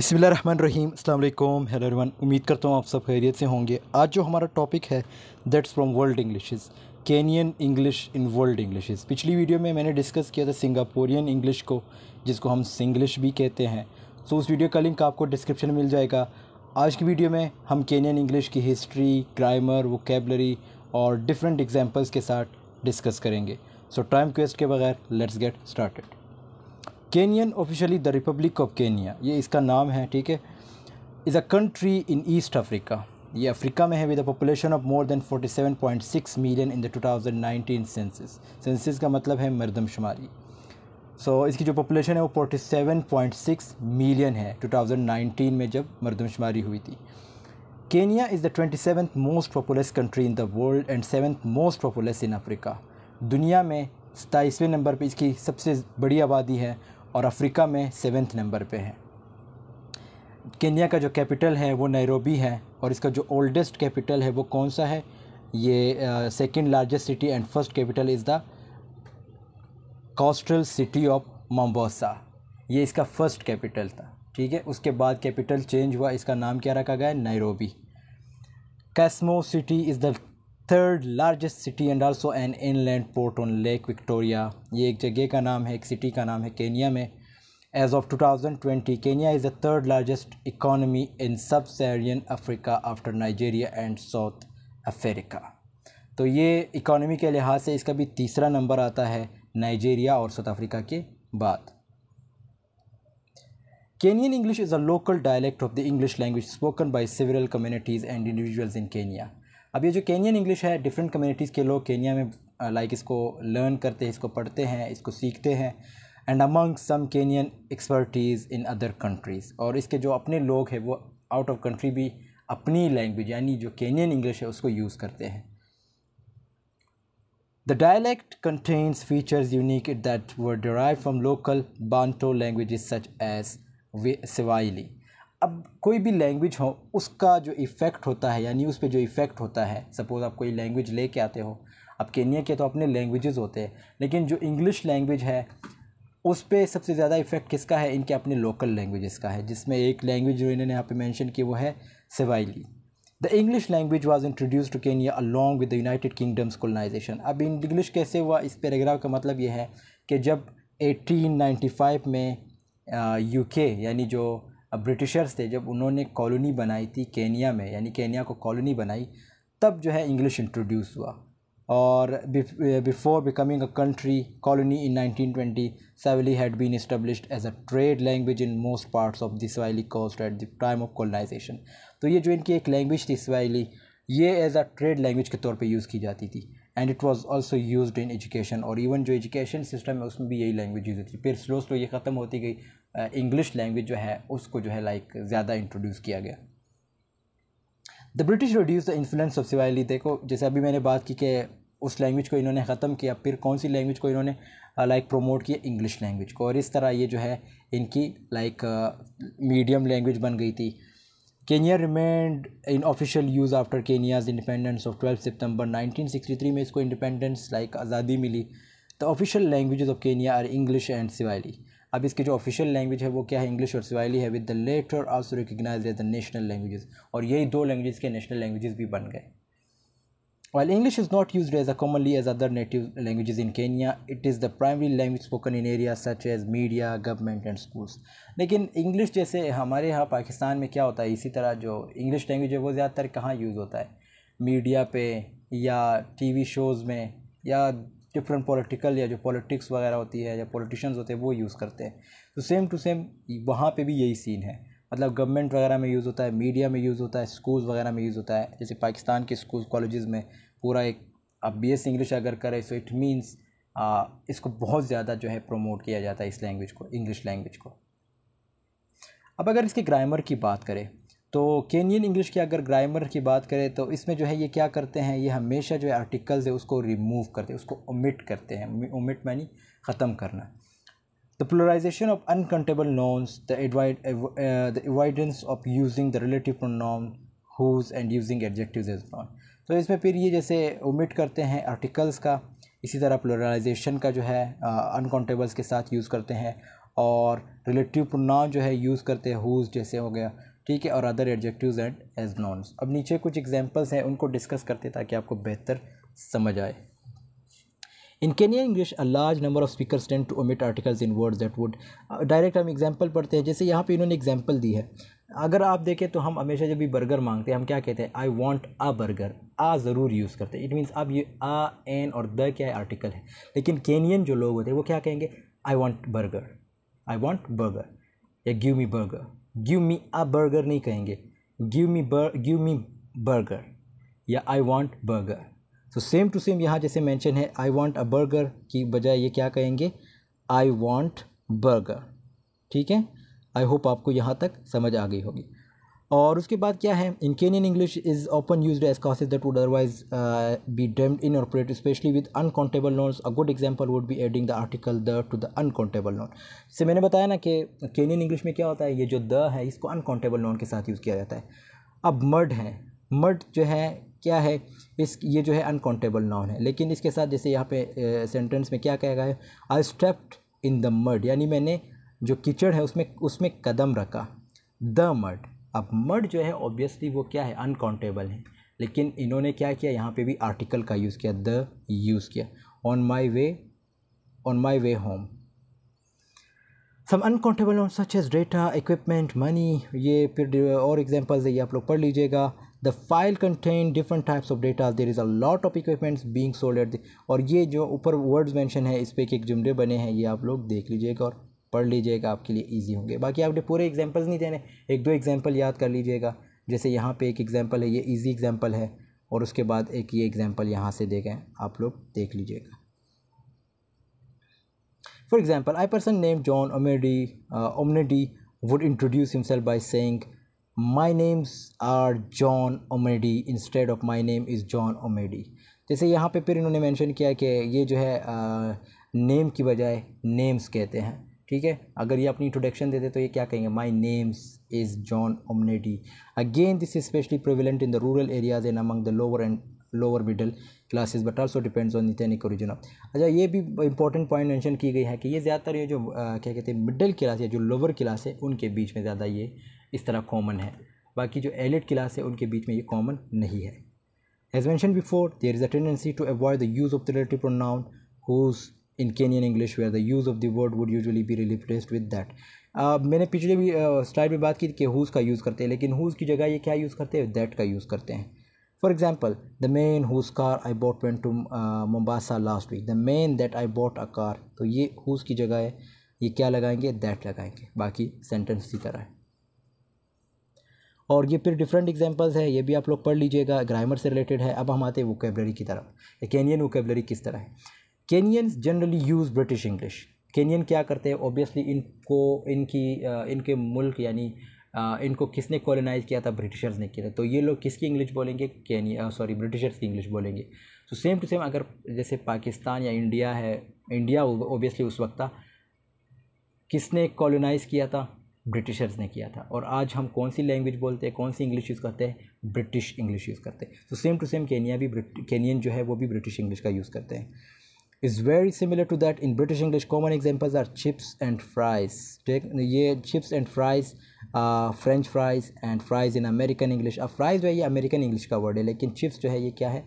बिसमिल्ल रहीम अल्लाम hello everyone उम्मीद करता हूँ आप सब खैरियत से होंगे आज जो हमारा टॉपिक है that's from world Englishes Kenyan English in world Englishes पिछली वीडियो में मैंने डिस्कस किया था सिंगापोरियन इंग्लिश को जिसको हम सिंग्लिश भी कहते हैं तो उस वीडियो का लिंक आपको डिस्क्रिप्शन में मिल जाएगा आज की वीडियो में हम कैनियन इंग्लिश की हिस्ट्री ग्रामर वोकेबलरी और डिफरेंट एग्जाम्पल्स के साथ डिस्कस करेंगे सो टाइम क्वेस्ट के बगैर let's get started Kenyan officially the Republic of Kenya ये इसका नाम है ठीक है is a country in East Africa ये अफ्रीका में है with a population of more than 47.6 million in the 2019 census census का मतलब है मरदमशुमारी सो so, इसकी जो पॉपुलेशन है वो 47.6 मिलियन है 2019 में जब मरदमशुमारी हुई थी Kenya is the seven most populous country in the world and seventh most populous in Africa दुनिया में सताईसवें नंबर पर इसकी सबसे बड़ी आबादी है और अफ्रीका में सेवेंथ नंबर पे है केन्या का जो कैपिटल है वो नैरोबी है और इसका जो ओल्डेस्ट कैपिटल है वो कौन सा है ये second largest city and first capital is the coastal city of Mombasa ये इसका फर्स्ट कैपिटल था ठीक है उसके बाद कैपिटल चेंज हुआ इसका नाम क्या रखा गया है Nairobi Kisumu city is the third largest city and also an inland port on Lake Victoria ये एक जगह का नाम है एक सिटी का नाम है केनिया में as of 2020 Kenya is the third largest economy in sub Saharan Africa after Nigeria and South Africa तो ये इकॉनमी के लिहाज से इसका भी तीसरा नंबर आता है नाइजेरिया और साउथ अफ्रीका के बाद Kenyan English is a local dialect of the English language spoken by several communities and individuals in Kenya अब ये जो केनियन इंग्लिश है डिफरेंट कम्युनिटीज़ के लोग केनिया में लाइक इसको लर्न करते हैं इसको पढ़ते हैं इसको सीखते हैं and among some Kenyan expertise in other countries और इसके जो अपने लोग हैं वो आउट ऑफ कंट्री भी अपनी लैंग्वेज यानी जो केनियन इंग्लिश है उसको यूज़ करते हैं the dialect contains features unique that were derived from local Bantu language such as Swahili अब कोई भी लैंग्वेज हो उसका जो इफ़ेक्ट होता है यानी उस पर जो इफ़ेक्ट होता है सपोज़ आप कोई लैंग्वेज ले के आते हो अब केनिया के तो अपने लैंग्वेजेस होते हैं लेकिन जो इंग्लिश लैंग्वेज है उस पर सबसे ज़्यादा इफ़ेक्ट किसका है इनके अपने लोकल लैंग्वेजेस का है जिसमें एक लैंग्वेज जो इन्होंने यहाँ पे मेंशन की वो है Swahili the English language was introduced to Kenya along with the United Kingdom's colonisation अब इंग्लिश कैसे हुआ इस पैराग्राफ का मतलब ये है कि जब एटीन में यूके यानी जो अब ब्रिटिशर्स थे जब उन्होंने कॉलोनी बनाई थी केनिया में यानी केनिया को कॉलोनी बनाई तब जो है इंग्लिश इंट्रोड्यूस हुआ और before becoming a country colony in 1920 twenty had been established as a trade language in most parts of the Swahili coast at the time of colonisation तो ये जो इनकी एक लैंग्वेज थी Swahili ये एज अ ट्रेड लैंग्वेज के तौर पे यूज़ की जाती थी and it was also used in education और इवन जो एजुकेशन सिस्टम है उसमें भी यही लैंग्वेज यूज़ होती फिर स्लो स्लो ये ख़त्म होती गई इंग्लिश लैंग्वेज जो है उसको जो है लाइक ज़्यादा इंट्रोड्यूस किया गया the British reduce the influence of Swahili देखो जैसे अभी मैंने बात की कि उस लैंग्वेज को इन्होंने ख़त्म किया फिर कौन सी लैंग्वेज को इन्होंने लाइक uh, प्रोमोट किया इंग्लिश लैंग्वेज को और इस तरह ये जो है इनकी लाइक मीडियम लैंग्वेज बन गई थी Kenya remained in official use after Kenya's independence of twelfth सितंबर 1963 में इसको इंडिपेंडेंस लाइक आज़ादी मिली the official language of Kenya are English and Swahili अब इसकी जो ऑफिशियल लैंग्वेज है वो क्या है इंग्लिश और सिवाइली है with the latter also recognised the national languages और यही दो लैंग्वेज के नेशनल लैंग्वेज भी बन गए while English is not use as a commonly as other native language in Kenya it is the primary language spoken in area such as media government and schools लेकिन English जैसे हमारे यहाँ पाकिस्तान में क्या होता है इसी तरह जो इंग्लिश लैंग्वेज है वो ज़्यादातर कहाँ यूज़ होता है मीडिया पे या टी वी शोज़ में या डिफरेंट पॉलिटिकल या जो पॉलिटिक्स वगैरह होती है या पॉलिटिशियंस होते हैं वो यूज़ करते हैं तो सेम टू सेम वहाँ पे भी यही सीन है मतलब गवर्नमेंट वगैरह में यूज़ होता है मीडिया में यूज़ होता है स्कूल वगैरह में यूज़ होता है जैसे पाकिस्तान के स्कूल कॉलेज़ में पूरा एक अब बी एस इंग्लिश अगर करें सो इट मीन्स इसको बहुत ज़्यादा जो है प्रमोट किया जाता है इस लैंग्वेज को इंग्लिश लैंग्वेज को अब अगर इसके ग्रामर की बात करें तो केनियन इंग्लिश की अगर ग्रामर की बात करें तो इसमें जो है ये क्या करते हैं ये हमेशा जो है आर्टिकल्स है उसको रिमूव करते हैं उसको ओमिट करते हैं ओमिट मैनी ख़त्म करना the pluralization of uncountable nouns the avoidance of using the relative using noun relative pronoun whose and using तो इसमें फिर ये जैसे ओमिट करते हैं आर्टिकल्स का इसी तरह प्लोरलाइजेशन का जो है अनकाउंटेबल्स uh, के साथ यूज़ करते हैं और रिलेटिव प्रोनाउन जो है यूज़ करते हैं हुज जैसे हो गया ठीक है और other adjective and as nouns अब नीचे कुछ एग्जाम्पल्स हैं उनको डिस्कस करते ताकि आपको बेहतर समझ आए in Kenya English a large number of speaker tend to omit articles in words that would direct हम एग्जाम्पल पढ़ते हैं जैसे यहाँ पे इन्होंने एग्जाम्पल दी है अगर आप देखें तो हम हमेशा जब भी बर्गर मांगते हैं हम क्या कहते हैं आई वॉन्ट अ बर्गर आ ज़रूर यूज़ करते हैं इट मीन्स अब ये आ एन और द क्या है आर्टिकल है लेकिन केनियन जो लोग होते हैं वो क्या कहेंगे I want burger I want burger या give me burger give me a burger नहीं कहेंगे give me give me burger या आई वांट बर्गर तो सेम टू सेम यहाँ जैसे मैंशन है आई वॉन्ट अ बर्गर की बजाय ये क्या कहेंगे आई वांट बर्गर ठीक है आई होप आपको यहाँ तक समझ आ गई होगी और उसके बाद क्या है in Kenyan English is often use as causes that would otherwise be deemed inappropriate especially with uncountable nouns a good example would be adding the article the to the uncountable noun जैसे मैंने बताया ना कि Kenyan English में क्या होता है ये जो द है इसको अनकाउंटेबल नोट के साथ यूज़ किया जाता है अब मर्ड है मर्ड जो है क्या है इस ये जो है अनकाउंटेबल नॉन है लेकिन इसके साथ जैसे यहाँ पे सेंटेंस uh, में क्या कहेगा है I stepped in the mud यानी मैंने जो कीचड़ है उसमें उसमें कदम रखा द मर्ड अब मर्ड जो है ऑब्वियसली वो क्या है अनकाउंटेबल है लेकिन इन्होंने क्या किया यहाँ पे भी आर्टिकल का यूज़ किया द यूज़ किया on my way on my way home some uncountable noun such as data equipment money ये फिर और एग्जाम्पल्स है ये आप लोग पढ़ लीजिएगा the file contain different types of data there is a lot of equipments being sold at और ये जो ऊपर वर्ड्स मैंशन है इस पर एक जुमले बने हैं ये आप लोग देख लीजिएगा और पढ़ लीजिएगा आपके लिए ईजी होंगे बाकी आपने पूरे एग्जाम्पल्स नहीं देने एक दो एग्जाम्पल याद कर लीजिएगा जैसे यहाँ पर एक एग्जाम्पल है ये ईजी एग्जाम्पल है और उसके बाद एक ये एग्ज़ाम्पल यहाँ से देखें आप लोग देख लीजिएगा for example I person name John Omedi Omnedi would introduce himself by saying my names are John Omedi instead of my name is John Omedi जैसे यहाँ पे फिर इन्होंने मेंशन किया कि ये जो है नेम uh, की बजाय नेम्स कहते हैं ठीक है अगर ये अपनी इंट्रोडक्शन देते तो ये क्या कहेंगे my names is John Omneti again this is especially prevalent in the rural areas and among the lower and lower middle classes but also depends on ethnic origin अच्छा ये भी इंपॉर्टेंट पॉइंट मैंशन की गई है कि ये ज़्यादातर ये जो आ, क्या कहते हैं मिडिल क्लास या जो लोअर क्लास है उनके बीच में ज़्यादा ये इस तरह कॉमन है बाकी जो एलिट क्लास है उनके बीच में ये कॉमन नहीं है as mention before there is a tendency to avoid the use of the relative pronoun whose in Kenyan English where the use of the word would usually be replaced with that. Uh, मैंने पिछले भी slide uh, में बात की कि who's का use करते हैं लेकिन हुज़ की जगह ये क्या यूज़ करते हैं दैट का यूज़ करते हैं for example the man whose car I bought went to Mombasa last week the man that I bought a car तो ये हुज़ की जगह है ये क्या लगाएंगे दैट लगाएंगे बाकी सेंटेंस की तरह है और ये फिर डिफरेंट एग्जाम्पल्स है ये भी आप लोग पढ़ लीजिएगा ग्रामर से रिलेटेड है अब हम आते हैं वोकेबलरी की तरफ केनियन वोकेबलरी किस तरह है Kenyans generally use British English Kenyan क्या करते हैं ओबियसली इनको इनकी इनके मुल्क यानी इनको किसने कॉलोनाइज़ किया था ब्रिटिशर्स ने किया था तो ये लोग किसकी इंग्लिश बोलेंगे केनिया सॉरी ब्रिटिशर्स की इंग्लिश बोलेंगे तो सेम टू सेम अगर जैसे पाकिस्तान या इंडिया है इंडिया ओबियसली उस वक्त था किसने कॉलोनाइज़ किया था ब्रिटिशर्स ने किया था और आज हम कौन सी लैंग्वेज बोलते हैं कौन सी इंग्लिश यूज़ करते हैं ब्रिटिश इंग्लिश यूज़ करते हैं तो सेम टू सेम केनिया भी केनियन जो है वो भी ब्रिटिश इंग्लिश का यूज़ करते हैं is very similar to that in British English common examples are chips and fries ठीक ये chips and fries French fries and fries in American English अब फ्राइज जो है ये अमेरिकन इंग्लिश का वर्ड है लेकिन चिप्स जो है ये क्या है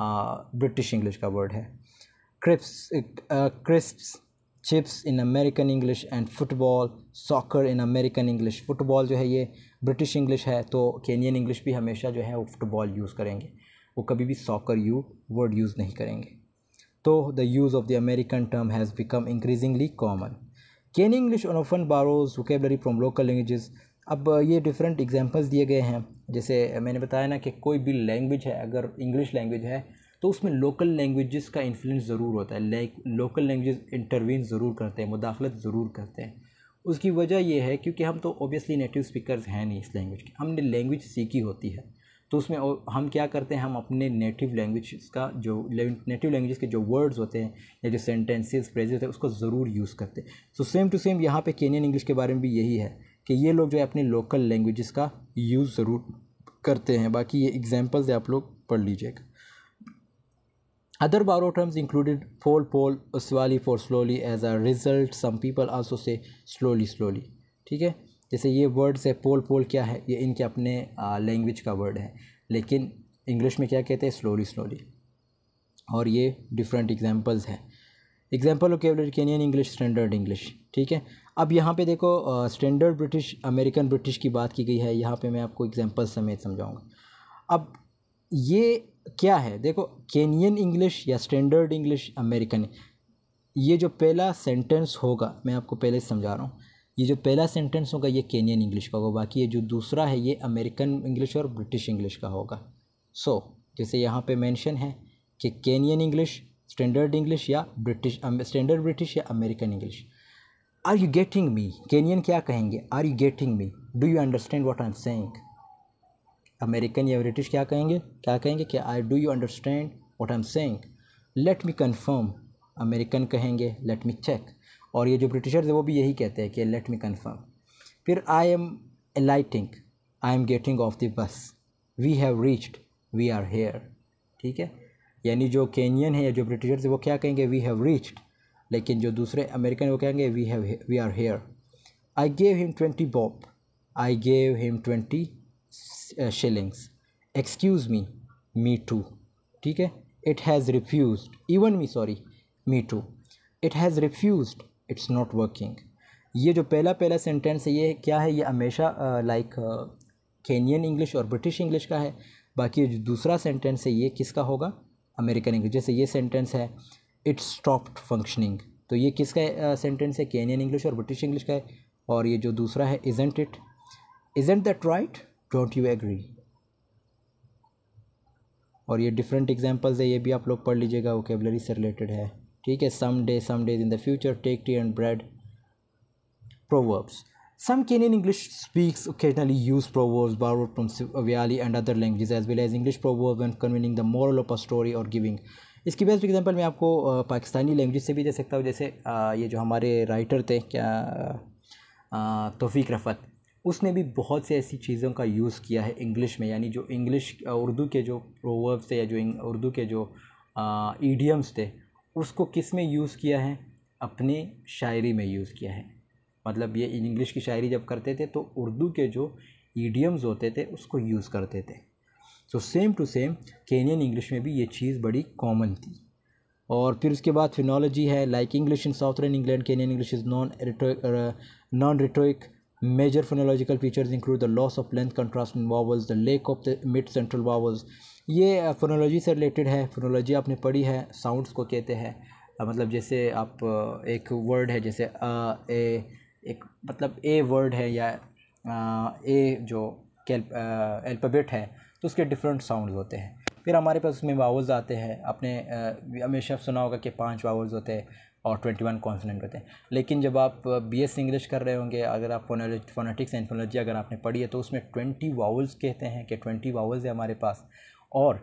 ब्रिटिश uh, इंग्लिश का वर्ड है crips crisps chips in American English and football soccer in American English football जो है ये ब्रिटिश इंग्लिश है तो केनियन इंग्लिश भी हमेशा जो है वो फुटबॉल यूज़ करेंगे वो कभी भी सॉकर यू वर्ड यूज़ नहीं करेंगे though तो the use of the American term has become increasingly common. Cane English often borrows vocabulary from local languages. अब uh, ये डिफरेंट एग्जाम्पल्स दिए गए हैं जैसे uh, मैंने बताया ना कि कोई भी लैंग्वेज है अगर इंग्लिश लैंग्वेज है तो उसमें लोकल लैंग्वेजेस का इन्फ्लुंस ज़रूर होता है लोकल लैंग्वेज इंटरवीन ज़रूर करते हैं मुदाखलत ज़रूर करते हैं उसकी वजह यह है क्योंकि हम तो ओबियसली नेटिव स्पीकर हैं नहीं इस लैंग्वेज की हमने लैंग्वेज सीखी होती है तो उसमें हम क्या करते हैं हम अपने नेटिव लैंग्वेज का जो नेटिव लैंग्वेज के जो वर्ड्स होते हैं या जो सेंटेंसेस प्रेज होते हैं उसको ज़रूर यूज़ करते हैं सो सेम टू सेम यहाँ पे केनियन इंग्लिश के बारे में भी यही है कि ये लोग जो है अपने लोकल लैंग्वेज का यूज़ ज़रूर करते हैं बाकी ये एग्जाम्पल्स आप लोग पढ़ लीजिएगा other borrow terms included pole pole, slowly for slowly as a result some people also say slowly slowly ठीक है जैसे ये वर्ड्स है पोल पोल क्या है ये इनके अपने लैंग्वेज का वर्ड है लेकिन इंग्लिश में क्या कहते हैं स्लोली स्लोली और ये डिफरेंट एग्जाम्पल्स हैं example okay Kenyan Kenyan English standard English ठीक है अब यहाँ पे देखो स्टैंडर्ड ब्रिटिश अमेरिकन ब्रिटिश की बात की गई है यहाँ पे मैं आपको एग्जाम्पल समेत समझाऊँगा अब ये क्या है देखो कैनियन इंग्लिश या स्टैंडर्ड इंग्लिश अमेरिकन ये जो पहला सेंटेंस होगा मैं आपको पहले समझा रहा हूँ ये जो पहला सेंटेंस होगा ये केनियन इंग्लिश का होगा बाकी ये जो दूसरा है ये अमेरिकन इंग्लिश और ब्रिटिश इंग्लिश का होगा सो so, जैसे यहाँ पे मेंशन है कि केनियन इंग्लिश स्टैंडर्ड इंग्लिश या ब्रिटिश स्टैंडर्ड ब्रिटिश या American English are you getting me Kenyan क्या कहेंगे are you getting me do you understand what I am saying American या ब्रिटिश क्या कहेंगे क्या कहेंगे कि I do you understand what I am saying let me confirm American कहेंगे let me check और ये जो ब्रिटिशर्स है वो भी यही कहते हैं कि लेट मी कन्फर्म फिर I am alighting I am getting off the bus we have reached we are here ठीक है यानी जो केनियन है या जो ब्रिटिशर्स है वो क्या कहेंगे वी हैव रीच्ड लेकिन जो दूसरे अमेरिकन वो कहेंगे we have we are here I gave him twenty bob I gave him twenty shillings excuse me me too ठीक है it has refuse even me sorry me too it has refuse it's not working ये जो पहला पहला sentence है ये क्या है ये हमेशा लाइक केनियन इंग्लिश और ब्रिटिश इंग्लिश का है बाकी जो दूसरा सेंटेंस है ये किसका होगा अमेरिकन इंग्लिश जैसे ये सेंटेंस है इट्स स्टॉप्ड फंक्शनिंग तो ये किसका सेंटेंस है केनियन इंग्लिश और ब्रिटिश इंग्लिश का है और ये जो दूसरा है isn't it isn't that right don't you agree और ये डिफरेंट एग्जाम्पल्स है ये भी आप लोग पढ़ लीजिएगा वोकेबलरी से रिलेटेड है ठीक है some day some days in the future take tea and bread proverbs some Kenyan English speaks occasionally use proverbs borrowed from वियाली and other language as well as English proverb and conveying the moral of a story और giving इसकी best example मैं आपको Pakistani language से भी दे सकता हूँ जैसे ये जो हमारे राइटर थे क्या तोफ़ीक रफत उसने भी बहुत से ऐसी चीज़ों का यूज़ किया है इंग्लिश में यानी जो इंग्लिश उर्दू के जो प्रोवर्ब्स थे या जो उर्दू के जो ईडियम्स थे उसको किस में यूज़ किया है अपनी शायरी में यूज़ किया है मतलब ये इन इंग्लिश की शायरी जब करते थे तो उर्दू के जो ईडियम्स होते थे उसको यूज़ करते थे so same to same Kenyan English में भी ये चीज़ बड़ी कॉमन थी और फिर उसके बाद फिनोलॉजी है like English in southern England Kenyan English is non non rhotic Major phonological features include the loss of length contrast in vowels, the lack of the mid central vowels. ये uh, phonology से related है phonology आपने पढ़ी है sounds को कहते हैं uh, मतलब जैसे आप uh, एक वर्ड है जैसे अ ए एक मतलब ए वर्ड है या आ, ए जो एल्फ़ाबेट है तो उसके डिफरेंट साउंड होते हैं फिर हमारे पास उसमें वावल्स आते हैं आपने हमेशा सुना होगा कि पांच वावल्स होते हैं और 21 कॉन्सनेंट होते हैं लेकिन जब आप बी एस इंग्लिश कर रहे होंगे अगर आप फोनेटिक्स एंड फोनोलॉजी अगर आपने पढ़ी है तो उसमें ट्वेंटी वावल्स कहते हैं कि ट्वेंटी वावल्स है हमारे पास और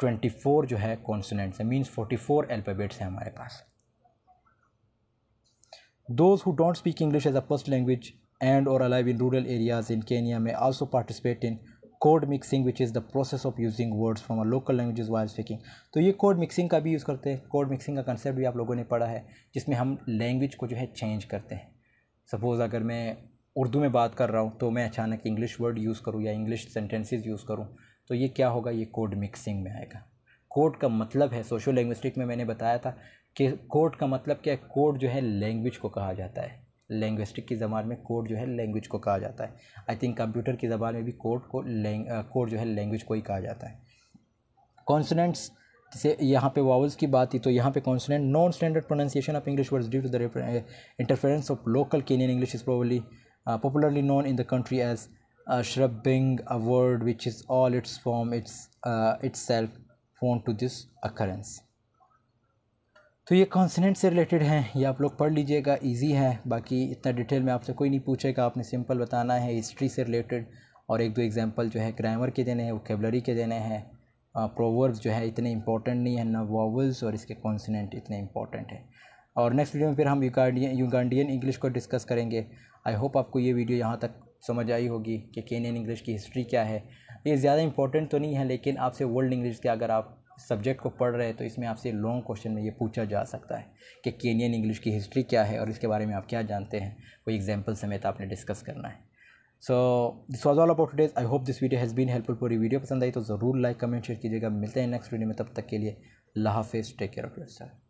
ट्वेंटी फोर जो है कॉन्सनेंट्स है मीन्स फोर्टी फोर एल्फ़ाबेट्स हैं हमारे पास those who don't speak English as a first language and और alive in rural areas in Kenya में also participate in code mixing which is the process of using words from a local language while speaking तो ये code mixing का भी use करते हैं code mixing का concept भी आप लोगों ने पढ़ा है जिसमें हम लैंग्वेज को जो है चेंज करते हैं सपोज़ अगर मैं उर्दू में बात कर रहा हूँ तो मैं अचानक इंग्लिश वर्ड यूज़ करूँ या इंग्लिश सेंटेंसेज यूज़ करूँ तो ये क्या होगा ये कोड मिक्सिंग में आएगा कोड का मतलब है सोशो लैंग्विस्टिक में मैंने बताया था कि कोड का मतलब क्या है कोड जो है लैंग्वेज को कहा जाता है लैंग्विस्टिक की ज़बान में कोड जो है लैंग्वेज को कहा जाता है आई थिंक कंप्यूटर की ज़बान में भी कोड को कोड जो है लैंग्वेज को ही कहा जाता है कॉन्सनेंट्स जैसे यहाँ पे वावल्स की बात थी तो यहाँ पे consonant non standard pronunciation of English words due to the interference of local Kenyan English is probably popularly known in the country as shrubbing a word which is all its form its its self phone to this occurrence तो ये consonant से related हैं ये आप लोग पढ़ लीजिएगा easy है बाकी इतना डिटेल में आपसे कोई नहीं पूछेगा आपने सिंपल बताना है हिस्ट्री से रिलेटेड और एक दो एग्जांपल जो है ग्रामर के देने हैं वोकेबलरी के देने हैं प्रोवर्ब जो है इतने इंपॉर्टेंट नहीं है ना वॉवल्स और इसके कॉन्सनेंट इतने इंपॉर्टेंट हैं और नेक्स्ट वीडियो में फिर हम यूगार्डियन यूगार्डियन इंग्लिश को डिस्कस करेंगे आई होप आपको ये वीडियो यहाँ तक समझ आई होगी कि केनियन इंग्लिश की हिस्ट्री क्या है ये ज़्यादा इंपॉर्टेंट तो नहीं है लेकिन आपसे वर्ल्ड इंग्लिश के अगर आप सब्जेक्ट को पढ़ रहे हैं तो इसमें आपसे लॉन्ग क्वेश्चन में ये पूछा जा सकता है कि केनियन इंग्लिश की हिस्ट्री क्या है और इसके बारे में आप क्या जानते हैं कोई एग्जाम्पल समेत आपने डिस्कस करना है so this was all about today's I hope this video has been helpful पूरी वीडियो पसंद आई तो ज़रूर लाइक कमेंट शेयर कीजिएगा मिलते हैं नेक्स्ट वीडियो में तब तक के लिए अल्लाह हाफिज़ take care of your self